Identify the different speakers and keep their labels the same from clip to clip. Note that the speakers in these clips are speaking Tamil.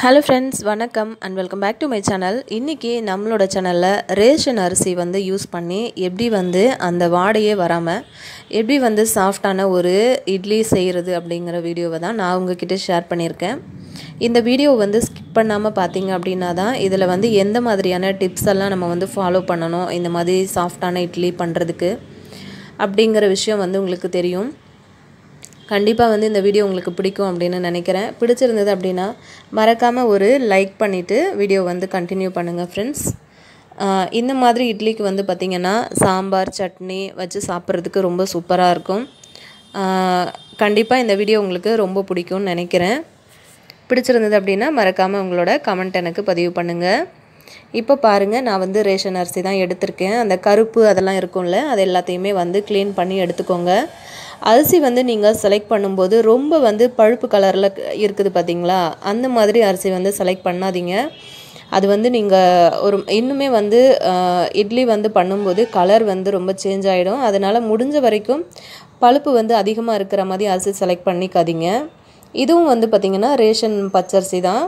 Speaker 1: ஹலோ ஃப்ரெண்ட்ஸ் வணக்கம் and welcome back to my channel இன்றைக்கி நம்மளோட சேனலில் ரேஷன் அரிசி வந்து யூஸ் பண்ணி எப்படி வந்து அந்த வாடையே வராமல் எப்படி வந்து சாஃப்டான ஒரு இட்லி செய்கிறது அப்படிங்கிற வீடியோவை தான் நான் உங்ககிட்ட ஷேர் பண்ணியிருக்கேன் இந்த வீடியோ வந்து ஸ்கிப் பண்ணாமல் பார்த்தீங்க அப்படின்னா தான் இதில் வந்து எந்த மாதிரியான டிப்ஸ் எல்லாம் நம்ம வந்து ஃபாலோ பண்ணணும் இந்த மாதிரி சாஃப்டான இட்லி பண்ணுறதுக்கு அப்படிங்கிற விஷயம் வந்து உங்களுக்கு தெரியும் கண்டிப்பாக வந்து இந்த வீடியோ உங்களுக்கு பிடிக்கும் அப்படின்னு நினைக்கிறேன் பிடிச்சிருந்தது அப்படின்னா மறக்காமல் ஒரு லைக் பண்ணிவிட்டு வீடியோ வந்து கண்டினியூ பண்ணுங்கள் ஃப்ரெண்ட்ஸ் இந்த மாதிரி இட்லிக்கு வந்து பார்த்திங்கன்னா சாம்பார் சட்னி வச்சு சாப்பிட்றதுக்கு ரொம்ப சூப்பராக இருக்கும் கண்டிப்பாக இந்த வீடியோ உங்களுக்கு ரொம்ப பிடிக்கும்னு நினைக்கிறேன் பிடிச்சிருந்தது அப்படின்னா மறக்காமல் உங்களோட கமெண்ட் எனக்கு பதிவு பண்ணுங்கள் இப்போ பாருங்கள் நான் வந்து ரேஷன் அரிசி தான் எடுத்திருக்கேன் அந்த கருப்பு அதெல்லாம் இருக்கும்ல அது எல்லாத்தையுமே வந்து க்ளீன் பண்ணி எடுத்துக்கோங்க அரிசி வந்து நீங்கள் செலக்ட் பண்ணும்போது ரொம்ப வந்து பழுப்பு கலரில் இருக்குது பார்த்தீங்களா அந்த மாதிரி அரிசி வந்து செலக்ட் பண்ணாதீங்க அது வந்து நீங்கள் ஒரு இன்னுமே வந்து இட்லி வந்து பண்ணும்போது கலர் வந்து ரொம்ப சேஞ்ச் ஆகிடும் அதனால் முடிஞ்ச வரைக்கும் பழுப்பு வந்து அதிகமாக இருக்கிற மாதிரி அரிசி செலக்ட் பண்ணிக்காதீங்க இதுவும் வந்து பார்த்திங்கன்னா ரேஷன் பச்சரிசி தான்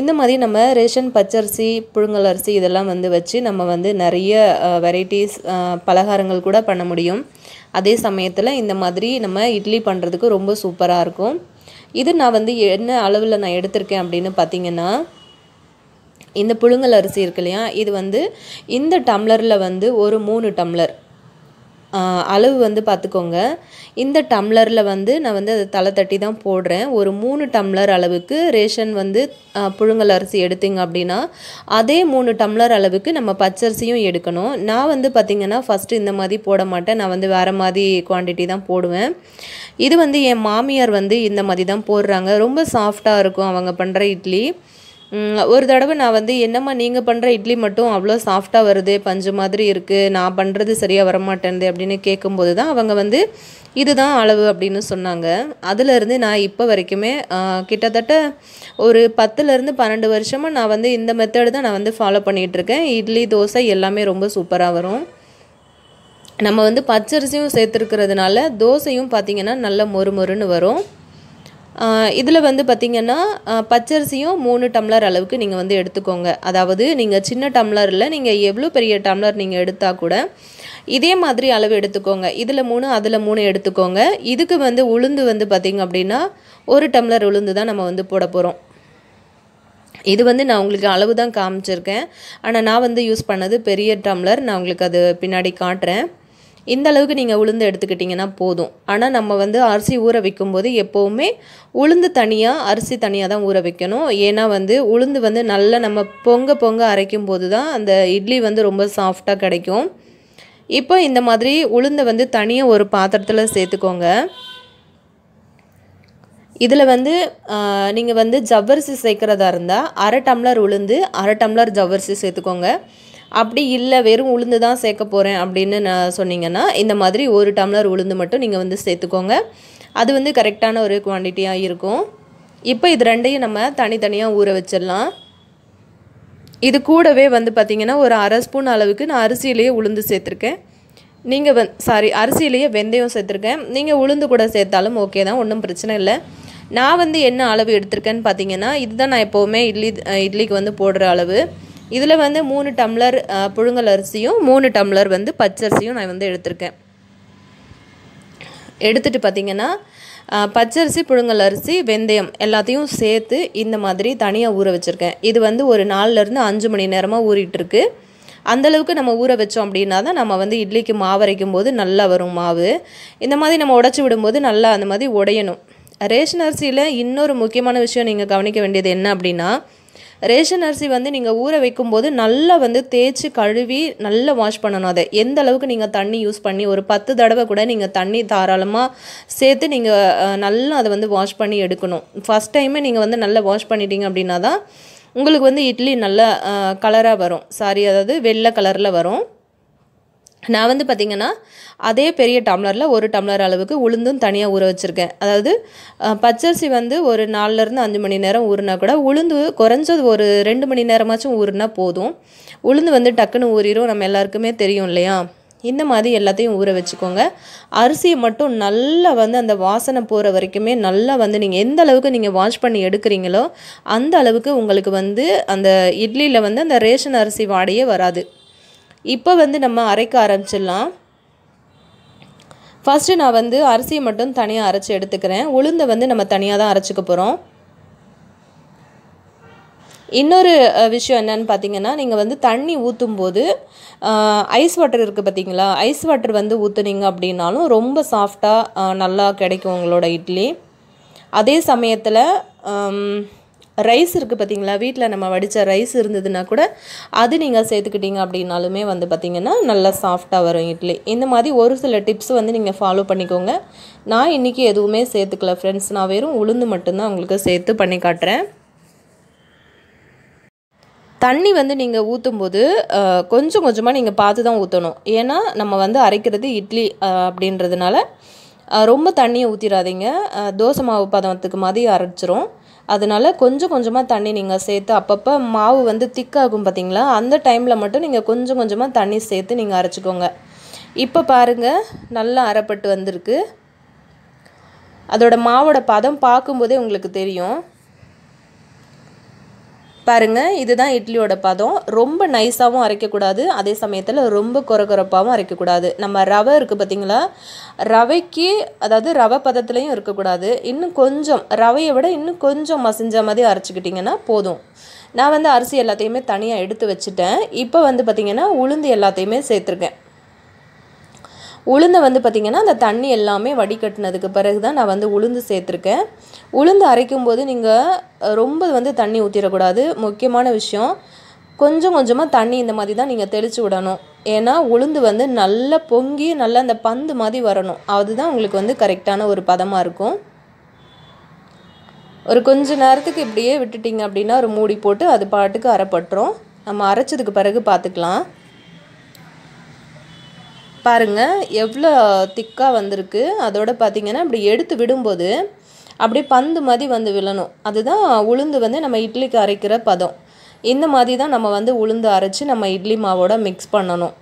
Speaker 1: இந்த மாதிரி நம்ம ரேஷன் பச்சரிசி புழுங்கல் அரிசி இதெல்லாம் வந்து வச்சு நம்ம வந்து நிறைய வெரைட்டிஸ் பலகாரங்கள் கூட பண்ண முடியும் அதே சமயத்தில் இந்த மாதிரி நம்ம இட்லி பண்ணுறதுக்கு ரொம்ப சூப்பராக இருக்கும் இது நான் வந்து என்ன அளவில் நான் எடுத்திருக்கேன் அப்படின்னு பார்த்தீங்கன்னா இந்த புழுங்கல் அரிசி இருக்கு இல்லையா இது வந்து இந்த டம்ளரில் வந்து ஒரு மூணு டம்ளர் அளவு வந்து பார்த்துக்கோங்க இந்த டம்ளரில் வந்து நான் வந்து அதை தலை தட்டி தான் போடுறேன் ஒரு மூணு டம்ளர் அளவுக்கு ரேஷன் வந்து புழுங்கல் அரிசி எடுத்திங்க அப்படின்னா அதே மூணு டம்ளர் அளவுக்கு நம்ம பச்சரிசியும் எடுக்கணும் நான் வந்து பார்த்திங்கன்னா ஃபஸ்ட்டு இந்த மாதிரி போட மாட்டேன் நான் வந்து வேறு மாதிரி குவான்டிட்டி தான் போடுவேன் இது வந்து என் மாமியார் வந்து இந்த மாதிரி தான் போடுறாங்க ரொம்ப சாஃப்டாக இருக்கும் அவங்க பண்ணுற இட்லி ஒரு தடவை நான் வந்து என்னம்மா நீங்கள் பண்ணுற இட்லி மட்டும் அவ்வளோ சாஃப்டாக வருது பஞ்சு மாதிரி இருக்குது நான் பண்ணுறது சரியாக வரமாட்டேன்து அப்படின்னு கேட்கும்போது தான் அவங்க வந்து இதுதான் அளவு அப்படின்னு சொன்னாங்க அதுலேருந்து நான் இப்போ வரைக்குமே கிட்டத்தட்ட ஒரு பத்துலேருந்து பன்னெண்டு வருஷமாக நான் வந்து இந்த மெத்தடு தான் நான் வந்து ஃபாலோ பண்ணிகிட்ருக்கேன் இட்லி தோசை எல்லாமே ரொம்ப சூப்பராக வரும் நம்ம வந்து பச்சரிசியும் சேர்த்துருக்கிறதுனால தோசையும் பார்த்திங்கன்னா நல்ல மொறு மொறுன்னு வரும் இதில் வந்து பார்த்திங்கன்னா பச்சரிசியும் மூணு டம்ளர் அளவுக்கு நீங்கள் வந்து எடுத்துக்கோங்க அதாவது நீங்கள் சின்ன டம்ளரில் நீங்கள் எவ்வளோ பெரிய டம்ளர் நீங்கள் எடுத்தால் கூட இதே மாதிரி அளவு எடுத்துக்கோங்க இதில் மூணு அதில் மூணு எடுத்துக்கோங்க இதுக்கு வந்து உளுந்து வந்து பார்த்திங்க அப்படின்னா ஒரு டம்ளர் உளுந்து தான் நம்ம வந்து போட போகிறோம் இது வந்து நான் உங்களுக்கு அளவு தான் காமிச்சிருக்கேன் ஆனால் நான் வந்து யூஸ் பண்ணது பெரிய டம்ளர் நான் உங்களுக்கு அது பின்னாடி காட்டுறேன் இந்த அளவுக்கு நீங்கள் உளுந்து எடுத்துக்கிட்டிங்கன்னா போதும் ஆனால் நம்ம வந்து அரிசி ஊற வைக்கும்போது எப்போவுமே உளுந்து தனியாக அரிசி தனியாக தான் ஊற வைக்கணும் ஏன்னா வந்து உளுந்து வந்து நல்லா நம்ம பொங்க பொங்க அரைக்கும் போது தான் அந்த இட்லி வந்து ரொம்ப சாஃப்டாக கிடைக்கும் இப்போ இந்த மாதிரி உளுந்தை வந்து தனியாக ஒரு பாத்திரத்தில் சேர்த்துக்கோங்க இதில் வந்து நீங்கள் வந்து ஜவ்வரிசி சேர்க்குறதா இருந்தால் அரை டம்ளர் உளுந்து அரை டம்ளர் ஜவ்வரிசி சேர்த்துக்கோங்க அப்படி இல்லை வெறும் உளுந்து தான் சேர்க்க போகிறேன் அப்படின்னு நான் சொன்னீங்கன்னா இந்த மாதிரி ஒரு டம்ளர் உளுந்து மட்டும் நீங்கள் வந்து சேர்த்துக்கோங்க அது வந்து கரெக்டான ஒரு குவான்டிட்டியாக இருக்கும் இப்போ இது ரெண்டையும் நம்ம தனித்தனியாக ஊற வச்சிடலாம் இது கூடவே வந்து பார்த்திங்கன்னா ஒரு அரை ஸ்பூன் அளவுக்கு நான் அரிசியிலேயே உளுந்து சேர்த்துருக்கேன் நீங்கள் வந் சாரி அரிசியிலேயே வெந்தயம் சேர்த்துருக்கேன் நீங்கள் உளுந்து கூட சேர்த்தாலும் ஓகே தான் ஒன்றும் பிரச்சனை இல்லை நான் வந்து என்ன அளவு எடுத்திருக்கேன்னு பார்த்தீங்கன்னா இதுதான் நான் எப்போவுமே இட்லி இட்லிக்கு வந்து போடுற அளவு இதில் வந்து மூணு டம்ளர் புழுங்கல் அரிசியும் மூணு டம்ளர் வந்து பச்சரிசியும் நான் வந்து எடுத்திருக்கேன் எடுத்துகிட்டு பார்த்தீங்கன்னா பச்சரிசி புழுங்கல் அரிசி வெந்தயம் எல்லாத்தையும் சேர்த்து இந்த மாதிரி தனியாக ஊற வச்சுருக்கேன் இது வந்து ஒரு நாலுலேருந்து அஞ்சு மணி நேரமாக ஊறிட்டுருக்கு அந்தளவுக்கு நம்ம ஊற வச்சோம் அப்படின்னா தான் நம்ம வந்து இட்லிக்கு மாவு அரைக்கும் போது நல்லா வரும் மாவு இந்த மாதிரி நம்ம உடச்சி விடும்போது நல்லா அந்த மாதிரி உடையணும் ரேஷன் அரிசியில் இன்னொரு முக்கியமான விஷயம் நீங்கள் கவனிக்க வேண்டியது என்ன அப்படின்னா ரேஷன் அரிசி வந்து நீங்கள் ஊற வைக்கும்போது நல்லா வந்து தேய்ச்சி கழுவி நல்லா வாஷ் பண்ணணும் அதை எந்த அளவுக்கு நீங்கள் தண்ணி யூஸ் பண்ணி ஒரு பத்து தடவை கூட நீங்கள் தண்ணி தாராளமாக சேர்த்து நீங்கள் நல்லா அதை வந்து வாஷ் பண்ணி எடுக்கணும் ஃபஸ்ட் டைமே நீங்கள் வந்து நல்லா வாஷ் பண்ணிட்டீங்க அப்படின்னா தான் உங்களுக்கு வந்து இட்லி நல்ல கலராக வரும் சாரி அதாவது வெள்ளை கலரில் வரும் நான் வந்து பார்த்திங்கன்னா அதே பெரிய டம்ளரில் ஒரு டம்ளர் அளவுக்கு உளுந்தும் தனியாக ஊற வச்சுருக்கேன் அதாவது பச்சரிசி வந்து ஒரு நாலுலேருந்து அஞ்சு மணி நேரம் ஊறினா கூட உளுந்து குறைஞ்சது ஒரு ரெண்டு மணி நேரமாச்சும் ஊறினா போதும் உளுந்து வந்து டக்குன்னு ஊறிடும் நம்ம எல்லாருக்குமே தெரியும் இல்லையா இந்த மாதிரி எல்லாத்தையும் ஊற வச்சுக்கோங்க அரிசியை மட்டும் நல்லா வந்து அந்த வாசனை போகிற வரைக்குமே நல்லா வந்து நீங்கள் எந்த அளவுக்கு நீங்கள் வாஷ் பண்ணி எடுக்கிறீங்களோ அந்த அளவுக்கு உங்களுக்கு வந்து அந்த இட்லியில் வந்து அந்த ரேஷன் அரிசி வாடையே வராது இப்போ வந்து நம்ம அரைக்க ஆரம்பிச்சிடலாம் ஃபஸ்ட்டு நான் வந்து அரிசியை மட்டும் தனியாக அரைச்சி எடுத்துக்கிறேன் உளுந்தை வந்து நம்ம தனியாக தான் அரைச்சிக்க போகிறோம் இன்னொரு விஷயம் என்னன்னு பார்த்தீங்கன்னா நீங்கள் வந்து தண்ணி ஊற்றும் போது ஐஸ் வாட்டர் இருக்குது பார்த்தீங்களா ஐஸ் வாட்டர் வந்து ஊற்றுனீங்க அப்படின்னாலும் ரொம்ப சாஃப்டாக நல்லா கிடைக்கும் உங்களோட இட்லி அதே சமயத்தில் ரைஸ் இருக்குது பார்த்தீங்களா வீட்டில் நம்ம வடித்த ரைஸ் இருந்ததுன்னா கூட அது நீங்கள் சேர்த்துக்கிட்டீங்க அப்படின்னாலுமே வந்து பார்த்திங்கன்னா நல்லா சாஃப்டாக வரும் இட்லி இந்த மாதிரி ஒரு சில டிப்ஸ் வந்து நீங்கள் ஃபாலோ பண்ணிக்கோங்க நான் இன்றைக்கி எதுவுமே சேர்த்துக்கல ஃப்ரெண்ட்ஸ் நான் வெறும் உளுந்து மட்டும்தான் உங்களுக்கு சேர்த்து பண்ணி காட்டுறேன் தண்ணி வந்து நீங்கள் ஊற்றும்போது கொஞ்சம் கொஞ்சமாக நீங்கள் பார்த்து தான் ஊற்றணும் ஏன்னா நம்ம வந்து அரைக்கிறது இட்லி அப்படின்றதுனால ரொம்ப தண்ணியை ஊற்றிடாதீங்க தோசை மாவு பதத்துக்கு மாதிரி அரைச்சிரும் அதனால் கொஞ்சம் கொஞ்சமாக தண்ணி நீங்கள் சேர்த்து அப்பப்போ மாவு வந்து திக்காகும் பார்த்திங்களா அந்த டைமில் மட்டும் நீங்கள் கொஞ்சம் கொஞ்சமாக தண்ணி சேர்த்து நீங்கள் அரைச்சிக்கோங்க இப்போ பாருங்கள் நல்லா அரைப்பட்டு வந்திருக்கு அதோட மாவோட பதம் பார்க்கும்போதே உங்களுக்கு தெரியும் பாருங்கள் இதுதான் இட்லியோட பதம் ரொம்ப நைஸாகவும் அரைக்கக்கூடாது அதே சமயத்தில் ரொம்ப குறகுறப்பாகவும் அரைக்கக்கூடாது நம்ம ரவை இருக்குது பார்த்திங்களா ரவைக்கு அதாவது ரவை பதத்துலேயும் இருக்கக்கூடாது இன்னும் கொஞ்சம் ரவையை விட இன்னும் கொஞ்சம் மசிஞ்ச மாதிரி அரைச்சிக்கிட்டிங்கன்னா போதும் நான் வந்து அரிசி எல்லாத்தையுமே தனியாக எடுத்து வச்சுட்டேன் இப்போ வந்து பார்த்திங்கன்னா உளுந்து எல்லாத்தையுமே சேர்த்துருக்கேன் உளுந்தை வந்து பார்த்திங்கன்னா அந்த தண்ணி எல்லாமே வடிகட்டினதுக்கு பிறகு தான் நான் வந்து உளுந்து சேர்த்துருக்கேன் உளுந்து அரைக்கும் போது நீங்கள் ரொம்ப வந்து தண்ணி ஊற்றிடக்கூடாது முக்கியமான விஷயம் கொஞ்சம் கொஞ்சமாக தண்ணி இந்த மாதிரி தான் நீங்கள் தெளித்து விடணும் ஏன்னா உளுந்து வந்து நல்லா பொங்கி நல்லா அந்த பந்து மாதிரி வரணும் அதுதான் உங்களுக்கு வந்து கரெக்டான ஒரு பதமாக இருக்கும் ஒரு கொஞ்ச நேரத்துக்கு இப்படியே விட்டுட்டிங்க அப்படின்னா ஒரு மூடி போட்டு அது பாட்டுக்கு அரைப்பட்டுரும் நம்ம அரைச்சதுக்கு பிறகு பார்த்துக்கலாம் பாருங்கள் எவ்வளோ திக்காக வந்திருக்கு அதோடு பார்த்திங்கன்னா இப்படி எடுத்து விடும்போது அப்படியே பந்து மாதிரி வந்து விழணும் அதுதான் உளுந்து வந்து நம்ம இட்லிக்கு அரைக்கிற பதம் இந்த மாதிரி தான் நம்ம வந்து உளுந்து அரைச்சி நம்ம இட்லி மாவோட மிக்ஸ் பண்ணணும்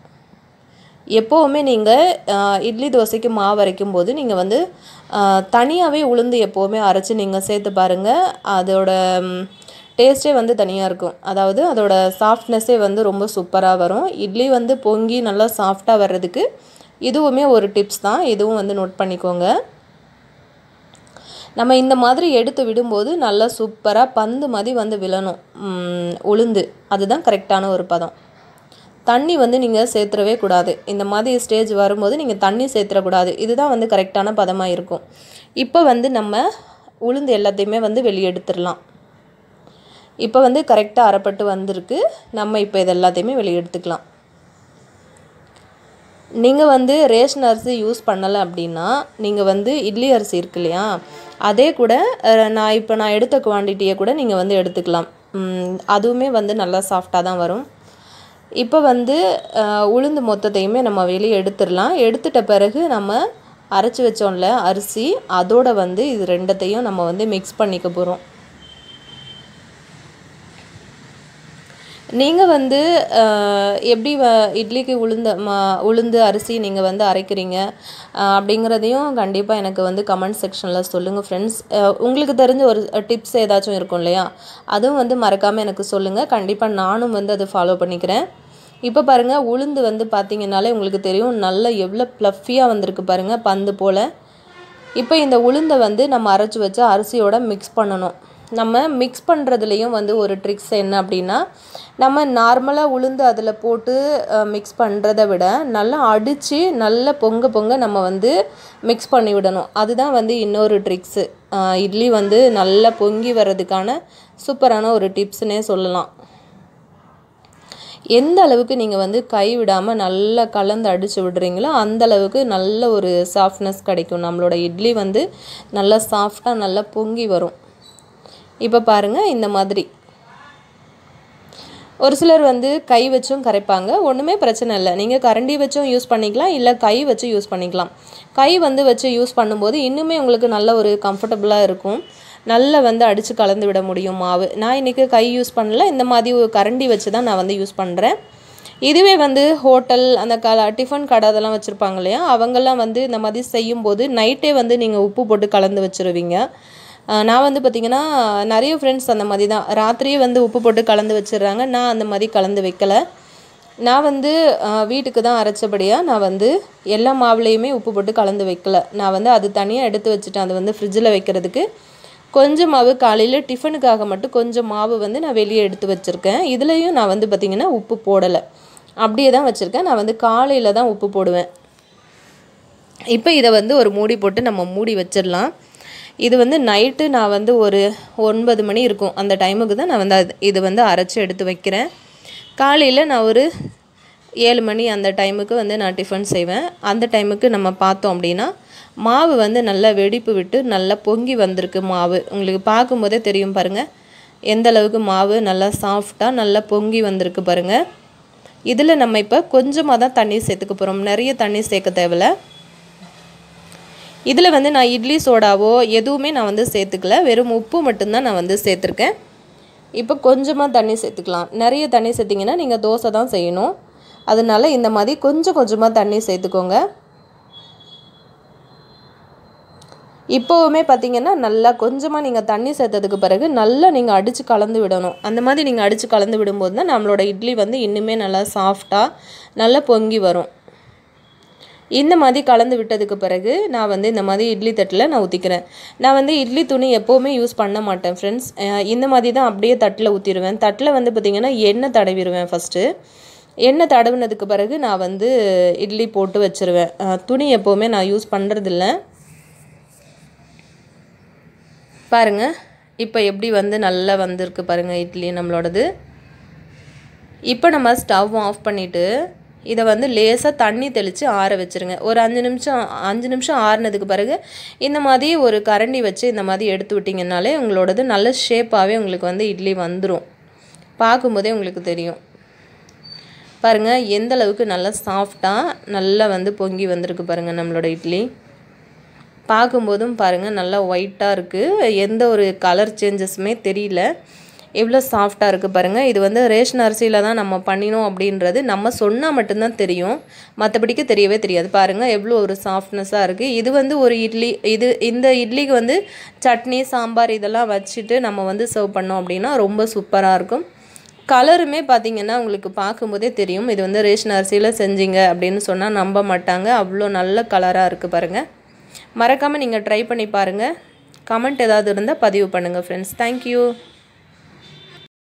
Speaker 1: எப்போவுமே நீங்கள் இட்லி தோசைக்கு மாவு அரைக்கும் போது நீங்கள் வந்து தனியாகவே உளுந்து எப்போவுமே அரைச்சி நீங்கள் சேர்த்து பாருங்கள் அதோட டேஸ்ட்டே வந்து தனியாக இருக்கும் அதாவது அதோட சாஃப்ட்னஸ்ஸே வந்து ரொம்ப சூப்பராக வரும் இட்லி வந்து பொங்கி நல்லா சாஃப்டாக வர்றதுக்கு இதுவுமே ஒரு டிப்ஸ் தான் இதுவும் வந்து நோட் பண்ணிக்கோங்க நம்ம இந்த மாதிரி எடுத்து விடும்போது நல்லா சூப்பராக பந்து மாதிரி வந்து விழணும் உளுந்து அதுதான் கரெக்டான ஒரு பதம் தண்ணி வந்து நீங்கள் சேர்த்துறவே கூடாது இந்த மாதிரி ஸ்டேஜ் வரும்போது நீங்கள் தண்ணி சேர்த்துடக்கூடாது இதுதான் வந்து கரெக்டான பதமாக இருக்கும் இப்போ வந்து நம்ம உளுந்து எல்லாத்தையுமே வந்து வெளியே எடுத்துடலாம் இப்போ வந்து கரெக்டாக அரைப்பட்டு வந்திருக்கு நம்ம இப்போ இது எல்லாத்தையுமே வெளியே எடுத்துக்கலாம் நீங்கள் வந்து ரேஷன் அரிசி யூஸ் பண்ணலை அப்படின்னா நீங்கள் வந்து இட்லி அரிசி இருக்கு இல்லையா அதே கூட நான் இப்போ நான் எடுத்த குவான்டிட்டியை கூட நீங்கள் வந்து எடுத்துக்கலாம் அதுவுமே வந்து நல்லா சாஃப்டாக தான் வரும் இப்போ வந்து உளுந்து மொத்தத்தையுமே நம்ம வெளியே எடுத்துடலாம் எடுத்துட்ட பிறகு நம்ம அரைச்சி வச்சோம்ல அரிசி அதோடு வந்து இது ரெண்டத்தையும் நம்ம வந்து மிக்ஸ் பண்ணிக்க போகிறோம் நீங்கள் வந்து எப்படி வ இட்லிக்கு உளுந்த மா உளுந்து அரிசி நீங்கள் வந்து அரைக்கிறீங்க அப்படிங்கிறதையும் கண்டிப்பாக எனக்கு வந்து கமெண்ட் செக்ஷனில் சொல்லுங்கள் ஃப்ரெண்ட்ஸ் உங்களுக்கு தெரிஞ்ச ஒரு டிப்ஸ் ஏதாச்சும் இருக்கும் இல்லையா அதுவும் வந்து மறக்காமல் எனக்கு சொல்லுங்கள் கண்டிப்பாக நானும் வந்து அதை ஃபாலோ பண்ணிக்கிறேன் இப்போ பாருங்கள் உளுந்து வந்து பார்த்திங்கனாலே உங்களுக்கு தெரியும் நல்லா எவ்வளோ ப்ளஃபியாக வந்திருக்கு பாருங்கள் பந்து போல் இப்போ இந்த உளுந்தை வந்து நம்ம அரைச்சி வச்சு அரிசியோட மிக்ஸ் பண்ணணும் நம்ம மிக்ஸ் பண்ணுறதுலேயும் வந்து ஒரு ட்ரிக்ஸ் என்ன அப்படின்னா நம்ம நார்மலாக உளுந்து அதில் போட்டு மிக்ஸ் பண்ணுறதை விட நல்லா அடித்து நல்லா பொங்க பொங்க நம்ம வந்து மிக்ஸ் பண்ணி விடணும் அதுதான் வந்து இன்னொரு ட்ரிக்ஸு இட்லி வந்து நல்லா பொங்கி வர்றதுக்கான சூப்பரான ஒரு டிப்ஸ்னே சொல்லலாம் எந்த அளவுக்கு நீங்கள் வந்து கை விடாமல் நல்லா கலந்து அடித்து விடுறீங்களோ அந்த அளவுக்கு நல்ல ஒரு சாஃப்ட்னஸ் கிடைக்கும் நம்மளோட இட்லி வந்து நல்லா சாஃப்டாக நல்லா பொங்கி வரும் இப்போ பாருங்கள் இந்த மாதிரி ஒரு சிலர் வந்து கை வச்சும் கரைப்பாங்க ஒன்றுமே பிரச்சனை இல்லை நீங்கள் கரண்டி வச்சும் யூஸ் பண்ணிக்கலாம் இல்லை கை வச்சு யூஸ் பண்ணிக்கலாம் கை வந்து வச்சு யூஸ் பண்ணும்போது இன்னுமே உங்களுக்கு நல்ல ஒரு கம்ஃபர்டபுளாக இருக்கும் நல்லா வந்து அடித்து கலந்து விட முடியும் மாவு நான் இன்றைக்கி கை யூஸ் பண்ணல இந்த மாதிரி ஒரு கரண்டி வச்சு தான் நான் வந்து யூஸ் பண்ணுறேன் இதுவே வந்து ஹோட்டல் அந்த க டிஃபன் கடை அதெல்லாம் வச்சுருப்பாங்க இல்லையா அவங்கெல்லாம் வந்து இந்த மாதிரி செய்யும்போது நைட்டே வந்து நீங்கள் உப்பு போட்டு கலந்து வச்சுருவீங்க நான் வந்து பார்த்திங்கன்னா நிறைய ஃப்ரெண்ட்ஸ் அந்த மாதிரி தான் ராத்திரியே வந்து உப்பு போட்டு கலந்து வச்சிடுறாங்க நான் அந்த மாதிரி கலந்து வைக்கலை நான் வந்து வீட்டுக்கு தான் அரைச்சபடியாக நான் வந்து எல்லா மாவுலேயுமே உப்பு போட்டு கலந்து வைக்கல நான் வந்து அது தனியாக எடுத்து வச்சுட்டேன் அது வந்து ஃப்ரிட்ஜில் வைக்கிறதுக்கு கொஞ்சம் மாவு காலையில் டிஃபனுக்காக மட்டும் கொஞ்சம் மாவு வந்து நான் வெளியே எடுத்து வச்சுருக்கேன் இதுலேயும் நான் வந்து பார்த்திங்கன்னா உப்பு போடலை அப்படியே தான் வச்சுருக்கேன் நான் வந்து காலையில் தான் உப்பு போடுவேன் இப்போ இதை வந்து ஒரு மூடி போட்டு நம்ம மூடி வச்சிடலாம் இது வந்து நைட்டு நான் வந்து ஒரு ஒன்பது மணி இருக்கும் அந்த டைமுக்கு தான் நான் வந்து இது வந்து அரைச்சி எடுத்து வைக்கிறேன் காலையில் நான் ஒரு ஏழு மணி அந்த டைமுக்கு வந்து நான் டிஃபன் செய்வேன் அந்த டைமுக்கு நம்ம பார்த்தோம் அப்படின்னா மாவு வந்து நல்லா வெடிப்பு விட்டு நல்லா பொங்கி வந்திருக்கு மாவு உங்களுக்கு பார்க்கும்போதே தெரியும் பாருங்கள் எந்த அளவுக்கு மாவு நல்லா சாஃப்டாக நல்லா பொங்கி வந்திருக்கு பாருங்கள் இதில் நம்ம இப்போ கொஞ்சமாக தான் தண்ணி சேர்த்துக்க போகிறோம் நிறைய தண்ணி சேர்க்க தேவையில்லை இதில் வந்து நான் இட்லி சோடாவோ எதுவுமே நான் வந்து சேர்த்துக்கல வெறும் உப்பு மட்டும்தான் நான் வந்து சேர்த்துருக்கேன் இப்போ கொஞ்சமாக தண்ணி சேர்த்துக்கலாம் நிறைய தண்ணி சேர்த்திங்கன்னா நீங்கள் தோசை தான் செய்யணும் அதனால் இந்த மாதிரி கொஞ்சம் கொஞ்சமாக தண்ணி சேர்த்துக்கோங்க இப்போவுமே பார்த்திங்கன்னா நல்லா கொஞ்சமாக நீங்கள் தண்ணி சேர்த்ததுக்கு பிறகு நல்லா நீங்கள் அடித்து கலந்து விடணும் அந்த மாதிரி நீங்கள் அடித்து கலந்து விடும்போது தான் நம்மளோட இட்லி வந்து இன்னுமே நல்லா சாஃப்டாக நல்லா பொங்கி வரும் இந்த மாதிரி கலந்து விட்டதுக்கு பிறகு நான் வந்து இந்த மாதிரி இட்லி தட்டில் நான் ஊற்றிக்கிறேன் நான் வந்து இட்லி துணி எப்போவுமே யூஸ் பண்ண மாட்டேன் ஃப்ரெண்ட்ஸ் இந்த மாதிரி தான் அப்படியே தட்டில் ஊற்றிடுவேன் தட்டில் வந்து பார்த்திங்கன்னா எண்ணெய் தடவிடுவேன் ஃபஸ்ட்டு எண்ணெய் தடவினதுக்கு பிறகு நான் வந்து இட்லி போட்டு வச்சுருவேன் துணி எப்போவுமே நான் யூஸ் பண்ணுறதில்ல பாருங்கள் இப்போ எப்படி வந்து நல்லா வந்திருக்கு பாருங்கள் இட்லி நம்மளோடது இப்போ நம்ம ஸ்டவ் ஆஃப் பண்ணிவிட்டு இதை வந்து லேசாக தண்ணி தெளித்து ஆற வச்சுருங்க ஒரு அஞ்சு நிமிஷம் அஞ்சு நிமிஷம் ஆறினதுக்கு பிறகு இந்த மாதிரி ஒரு கரண்டி வச்சு இந்த மாதிரி எடுத்து விட்டிங்கனாலே உங்களோடது நல்ல ஷேப்பாகவே உங்களுக்கு வந்து இட்லி வந்துடும் பார்க்கும்போதே உங்களுக்கு தெரியும் பாருங்கள் எந்த அளவுக்கு நல்லா சாஃப்டாக நல்லா வந்து பொங்கி வந்திருக்கு பாருங்கள் நம்மளோட இட்லி பார்க்கும்போதும் பாருங்கள் நல்லா ஒயிட்டாக இருக்குது எந்த ஒரு கலர் சேஞ்சஸுமே தெரியல எவ்வளோ சாஃப்டாக இருக்குது பாருங்கள் இது வந்து ரேஷன் அரிசியில் தான் நம்ம பண்ணினோம் அப்படின்றது நம்ம சொன்னால் மட்டும்தான் தெரியும் மற்றபடிக்கு தெரியவே தெரியாது பாருங்கள் எவ்வளோ ஒரு சாஃப்ட்னஸாக இருக்குது இது வந்து ஒரு இட்லி இது இந்த இட்லிக்கு வந்து சட்னி சாம்பார் இதெல்லாம் வச்சுட்டு நம்ம வந்து சர்வ் பண்ணோம் அப்படின்னா ரொம்ப சூப்பராக இருக்கும் கலருமே பார்த்திங்கன்னா உங்களுக்கு பார்க்கும்போதே தெரியும் இது வந்து ரேஷன் அரிசியில் செஞ்சீங்க அப்படின்னு சொன்னால் நம்ப மாட்டாங்க அவ்வளோ நல்ல கலராக இருக்குது பாருங்கள் மறக்காமல் நீங்கள் ட்ரை பண்ணி பாருங்கள் கமெண்ட் ஏதாவது இருந்தால் பதிவு பண்ணுங்கள் ஃப்ரெண்ட்ஸ் தேங்க்யூ